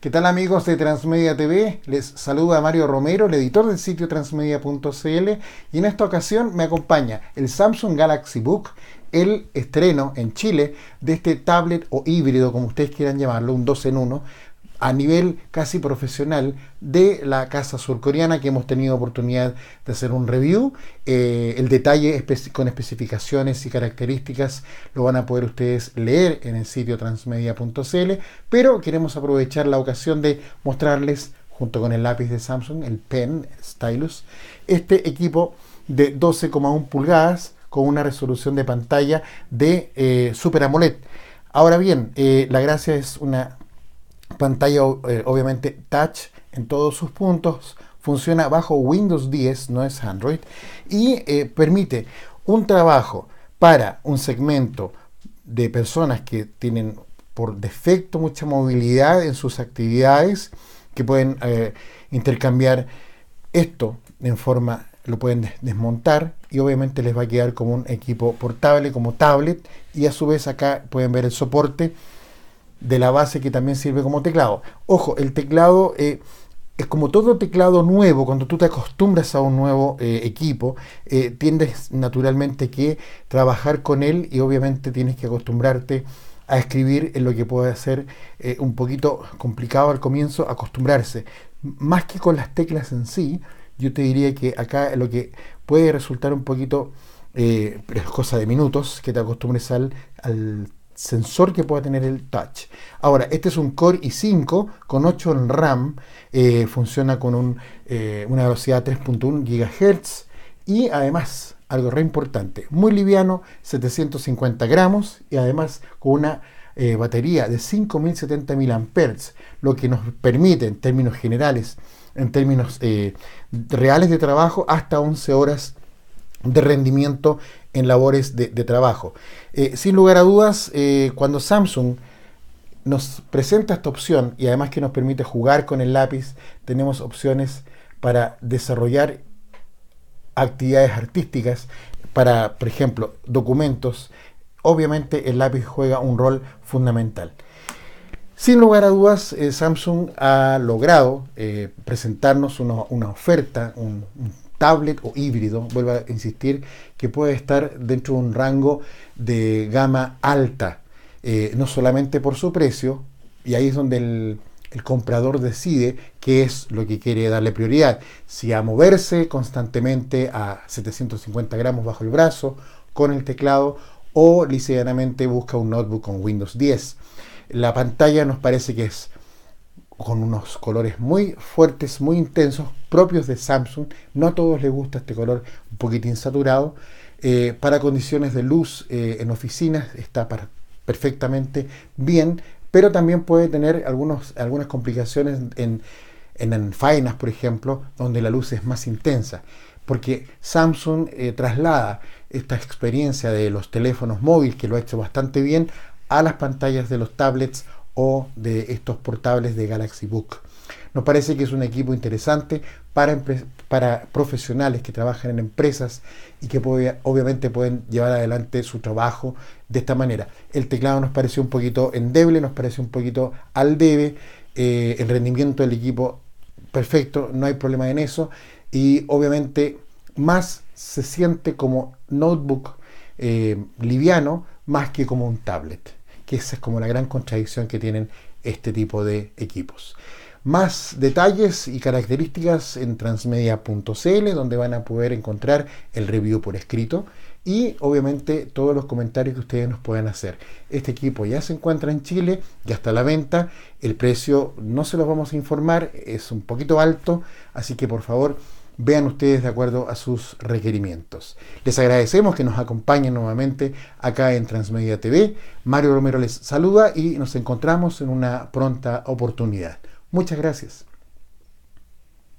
¿Qué tal amigos de Transmedia TV? Les saluda Mario Romero, el editor del sitio transmedia.cl y en esta ocasión me acompaña el Samsung Galaxy Book, el estreno en Chile de este tablet o híbrido, como ustedes quieran llamarlo, un 2 en 1, a nivel casi profesional de la casa surcoreana que hemos tenido oportunidad de hacer un review. Eh, el detalle con especificaciones y características lo van a poder ustedes leer en el sitio transmedia.cl, pero queremos aprovechar la ocasión de mostrarles junto con el lápiz de Samsung, el Pen Stylus, este equipo de 12,1 pulgadas con una resolución de pantalla de eh, Super AMOLED. Ahora bien, eh, la gracia es una pantalla eh, obviamente touch en todos sus puntos, funciona bajo Windows 10, no es Android, y eh, permite un trabajo para un segmento de personas que tienen por defecto mucha movilidad en sus actividades, que pueden eh, intercambiar esto en forma, lo pueden desmontar y obviamente les va a quedar como un equipo portable, como tablet, y a su vez acá pueden ver el soporte de la base que también sirve como teclado. Ojo, el teclado eh, es como todo teclado nuevo, cuando tú te acostumbras a un nuevo eh, equipo, eh, tiendes naturalmente que trabajar con él y obviamente tienes que acostumbrarte a escribir en lo que puede ser un poquito complicado al comienzo, acostumbrarse. Más que con las teclas en sí, yo te diría que acá lo que puede resultar un poquito, pero es cosa de minutos, que te acostumbres al, al sensor que pueda tener el touch. Ahora, este es un Core i5 con 8 en RAM, eh, funciona con eh, una velocidad 3.1 GHz y además, algo re importante, muy liviano, 750 gramos y además con una eh, batería de 5070 mAh, lo que nos permite en términos generales, en términos reales de trabajo, hasta 11 horas de rendimiento en labores de, trabajo. Eh, sin lugar a dudas, eh, cuando Samsung nos presenta esta opción y además que nos permite jugar con el lápiz, tenemos opciones para desarrollar actividades artísticas, para, por ejemplo, documentos, obviamente el lápiz juega un rol fundamental. Sin lugar a dudas, eh, Samsung ha logrado eh, presentarnos una, oferta, un, tablet o híbrido, vuelvo a insistir, que puede estar dentro de un rango de gama alta, eh, no solamente por su precio, y ahí es donde el, el comprador decide qué es lo que quiere darle prioridad, si a moverse constantemente a 750 gramos bajo el brazo, con el teclado, o ligeramente busca un notebook con Windows 10. La pantalla nos parece que es con unos colores muy fuertes, muy intensos, propios de Samsung. No a todos les gusta este color un poquitín saturado. Eh, para condiciones de luz eh, en oficinas está perfectamente bien, pero también puede tener algunas complicaciones en, en, faenas, por ejemplo, donde la luz es más intensa, porque Samsung eh, traslada esta experiencia de los teléfonos móviles, que lo ha hecho bastante bien, a las pantallas de los tablets o de estos portables de Galaxy Book. Nos parece que es un equipo interesante para, para profesionales que trabajan en empresas y que obviamente pueden llevar adelante su trabajo de esta manera. El teclado nos pareció un poquito endeble, nos parece un poquito al debe, eh, el rendimiento del equipo perfecto, no hay problema en eso y obviamente más se siente como notebook eh, liviano más que como un tablet que esa es como la gran contradicción que tienen este tipo de equipos. Más detalles y características en transmedia.cl, donde van a poder encontrar el review por escrito y obviamente todos los comentarios que ustedes nos puedan hacer. Este equipo ya se encuentra en Chile, ya está a la venta, el precio no se los vamos a informar, es un poquito alto, así que por favor vean ustedes de acuerdo a sus requerimientos. Les agradecemos que nos acompañen nuevamente acá en Transmedia TV. Mario Romero les saluda y nos encontramos en una pronta oportunidad. Muchas gracias.